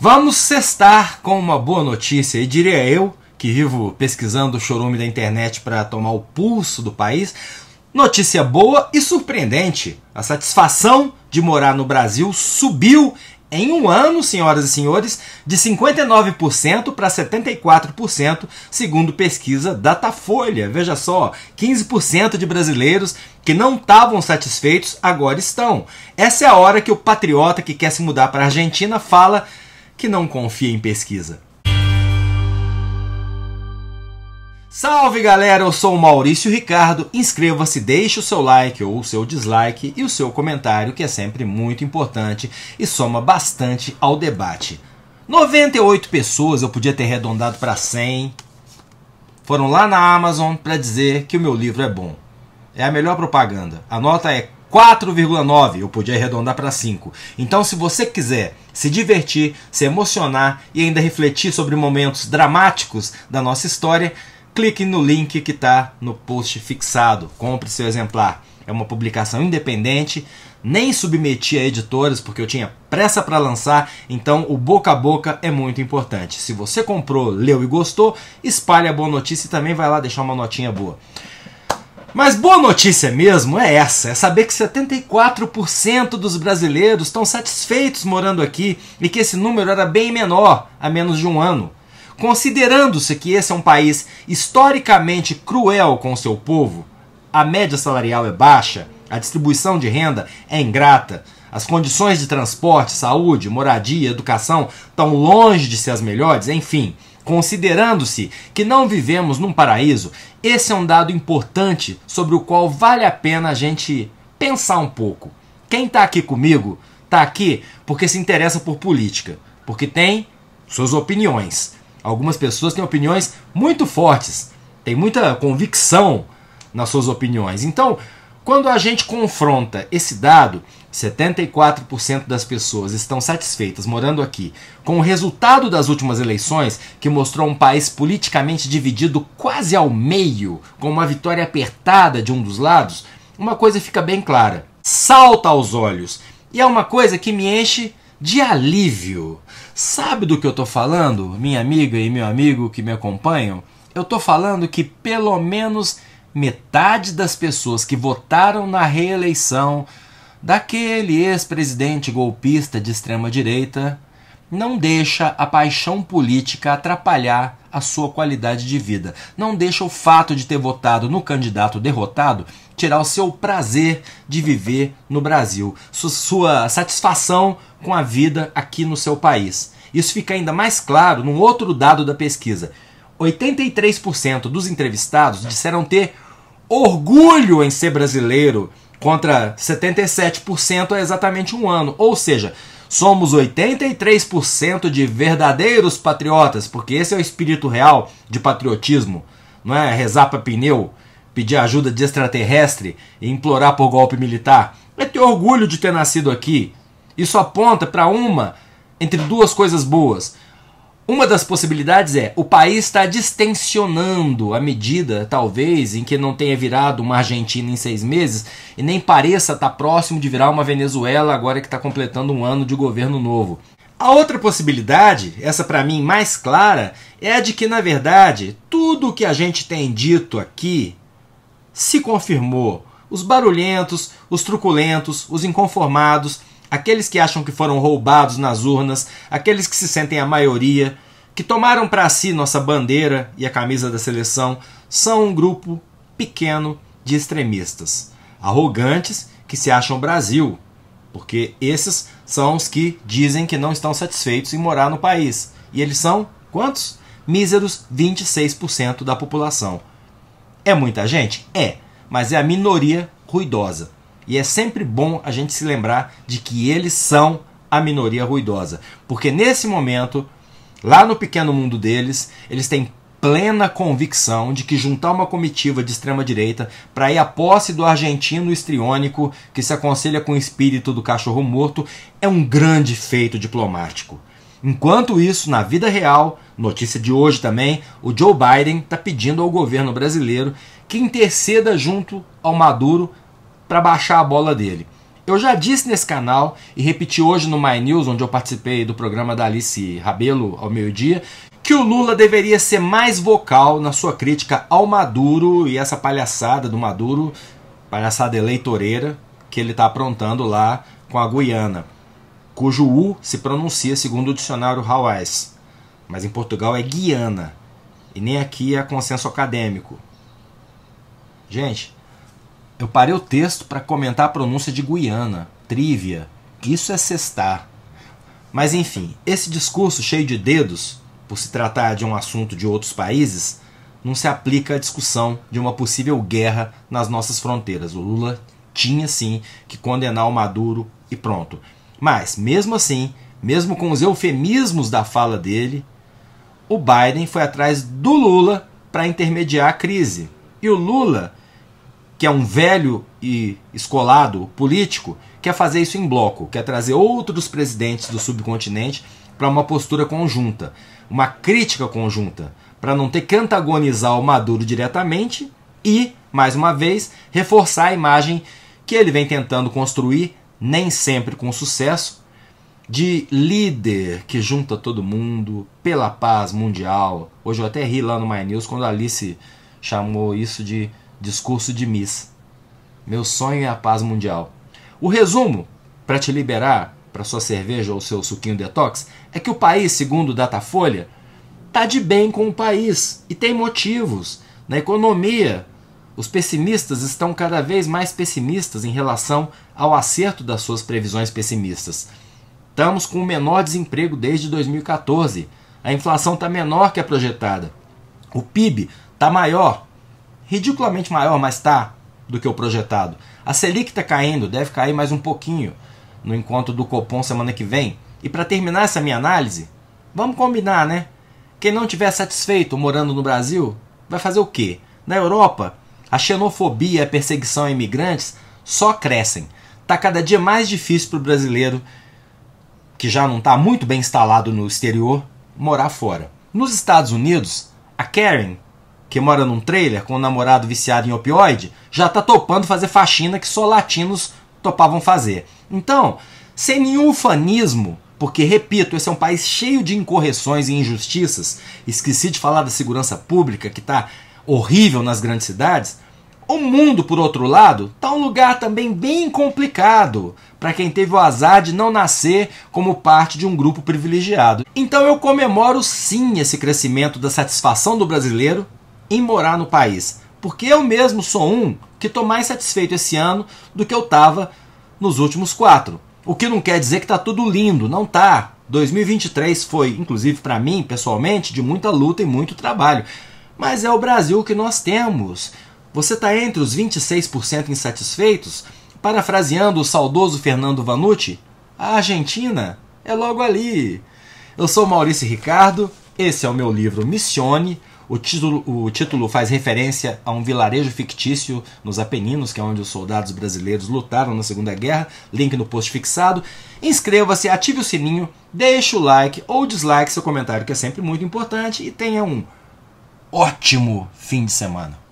Vamos cestar com uma boa notícia, e diria eu, que vivo pesquisando o chorume da internet para tomar o pulso do país. Notícia boa e surpreendente: a satisfação de morar no Brasil subiu em um ano, senhoras e senhores, de 59% para 74%, segundo pesquisa Datafolha. Veja só, 15% de brasileiros que não estavam satisfeitos agora estão. Essa é a hora que o patriota que quer se mudar para a Argentina fala que não confia em pesquisa. Salve galera, eu sou o Maurício Ricardo. Inscreva-se, deixe o seu like ou o seu dislike e o seu comentário, que é sempre muito importante e soma bastante ao debate. 98 pessoas, eu podia ter arredondado para 100, foram lá na Amazon para dizer que o meu livro é bom. É a melhor propaganda. A nota é 4,9, eu podia arredondar para 5. Então, se você quiser se divertir, se emocionar e ainda refletir sobre momentos dramáticos da nossa história, clique no link que está no post fixado. Compre seu exemplar. É uma publicação independente, nem submeti a editoras porque eu tinha pressa para lançar, então o boca a boca é muito importante. Se você comprou, leu e gostou, espalhe a boa notícia e também vai lá deixar uma notinha boa. Mas boa notícia mesmo é essa: é saber que 74% dos brasileiros estão satisfeitos morando aqui e que esse número era bem menor há menos de um ano. Considerando-se que esse é um país historicamente cruel com seu povo, a média salarial é baixa, a distribuição de renda é ingrata, as condições de transporte, saúde, moradia, educação estão longe de ser as melhores, enfim. Considerando-se que não vivemos num paraíso, esse é um dado importante sobre o qual vale a pena a gente pensar um pouco. Quem está aqui comigo está aqui porque se interessa por política, porque tem suas opiniões. Algumas pessoas têm opiniões muito fortes, têm muita convicção nas suas opiniões. Então, quando a gente confronta esse dado, 74% das pessoas estão satisfeitas morando aqui, com o resultado das últimas eleições, que mostrou um país politicamente dividido quase ao meio, com uma vitória apertada de um dos lados, uma coisa fica bem clara: salta aos olhos. E é uma coisa que me enche de alívio. Sabe do que eu tô falando, minha amiga e meu amigo que me acompanham? Eu tô falando que pelo menos metade das pessoas que votaram na reeleição daquele ex-presidente golpista de extrema-direita não deixa a paixão política atrapalhar a sua qualidade de vida. Não deixa o fato de ter votado no candidato derrotado tirar o seu prazer de viver no Brasil, sua satisfação com a vida aqui no seu país. Isso fica ainda mais claro num outro dado da pesquisa. 83% dos entrevistados disseram ter orgulho em ser brasileiro, contra 77% há é exatamente um ano. Ou seja, somos 83% de verdadeiros patriotas, porque esse é o espírito real de patriotismo. Não é rezar para pneu, pedir ajuda de extraterrestre e implorar por golpe militar. É ter orgulho de ter nascido aqui. Isso aponta para uma entre duas coisas boas. Uma das possibilidades é o país está distensionando à medida, talvez, em que não tenha virado uma Argentina em seis meses e nem pareça estar tá próximo de virar uma Venezuela agora que está completando um ano de governo novo. A outra possibilidade, essa para mim mais clara, é a de que, na verdade, tudo o que a gente tem dito aqui se confirmou. Os barulhentos, os truculentos, os inconformados, aqueles que acham que foram roubados nas urnas, aqueles que se sentem a maioria, que tomaram para si nossa bandeira e a camisa da seleção, são um grupo pequeno de extremistas, arrogantes que se acham Brasil, porque esses são os que dizem que não estão satisfeitos em morar no país. E eles são quantos? Míseros 26% da população. É muita gente? É, mas é a minoria ruidosa. E é sempre bom a gente se lembrar de que eles são a minoria ruidosa, porque nesse momento, lá no pequeno mundo deles, eles têm plena convicção de que juntar uma comitiva de extrema-direita para ir à posse do argentino estriônico que se aconselha com o espírito do cachorro morto é um grande feito diplomático. Enquanto isso, na vida real, notícia de hoje também, o Joe Biden está pedindo ao governo brasileiro que interceda junto ao Maduro para baixar a bola dele. Eu já disse nesse canal e repeti hoje no My News, onde eu participei do programa da Alice Rabelo ao meio-dia, que o Lula deveria ser mais vocal na sua crítica ao Maduro e essa palhaçada do Maduro, palhaçada eleitoreira, que ele está aprontando lá com a Guiana, cujo U se pronuncia segundo o dicionário Hawaii. mas em Portugal é Guiana, e nem aqui é consenso acadêmico. Gente, eu parei o texto para comentar a pronúncia de Guiana, trivia. Isso é cestar. Mas enfim, esse discurso cheio de dedos, por se tratar de um assunto de outros países, não se aplica à discussão de uma possível guerra nas nossas fronteiras. O Lula tinha sim que condenar o Maduro e pronto. Mas, mesmo assim, mesmo com os eufemismos da fala dele, o Biden foi atrás do Lula para intermediar a crise. E o Lula que é um velho e escolado político, quer fazer isso em bloco, quer trazer outros presidentes do subcontinente para uma postura conjunta, uma crítica conjunta, para não ter que antagonizar o Maduro diretamente e, mais uma vez, reforçar a imagem que ele vem tentando construir, nem sempre com sucesso, de líder que junta todo mundo pela paz mundial. Hoje eu até ri lá no My News quando a Alice chamou isso de Discurso de Miss. Meu sonho é a paz mundial. O resumo, para te liberar para sua cerveja ou seu suquinho detox, é que o país, segundo Datafolha, tá de bem com o país e tem motivos. Na economia, os pessimistas estão cada vez mais pessimistas em relação ao acerto das suas previsões pessimistas. Estamos com o menor desemprego desde 2014. A inflação está menor que a projetada. O PIB está maior ridiculamente maior, mas está do que o projetado. A Selic está caindo, deve cair mais um pouquinho no encontro do Copom semana que vem. E para terminar essa minha análise, vamos combinar, né? Quem não tiver satisfeito morando no Brasil, vai fazer o quê? Na Europa, a xenofobia e a perseguição a imigrantes só crescem. Está cada dia mais difícil para o brasileiro, que já não está muito bem instalado no exterior, morar fora. Nos Estados Unidos, a Karen, que mora num trailer com um namorado viciado em opioide, já está topando fazer faxina que só latinos topavam fazer. Então, sem nenhum ufanismo, porque, repito, esse é um país cheio de incorreções e injustiças, esqueci de falar da segurança pública que está horrível nas grandes cidades. O mundo, por outro lado, está um lugar também bem complicado para quem teve o azar de não nascer como parte de um grupo privilegiado. Então eu comemoro sim esse crescimento da satisfação do brasileiro em morar no país. Porque eu mesmo sou um que estou mais satisfeito esse ano do que eu estava nos últimos quatro. O que não quer dizer que está tudo lindo, não tá. 2023 foi, inclusive para mim, pessoalmente, de muita luta e muito trabalho. Mas é o Brasil que nós temos. Você está entre os 26% insatisfeitos? Parafraseando o saudoso Fernando Vanucci, a Argentina é logo ali. Eu sou Maurício Ricardo, esse é o meu livro Missione, o título, o título faz referência a um vilarejo fictício nos Apeninos, que é onde os soldados brasileiros lutaram na Segunda Guerra. Link no post fixado. Inscreva-se, ative o sininho, deixe o like ou dislike seu comentário, que é sempre muito importante, e tenha um ótimo fim de semana.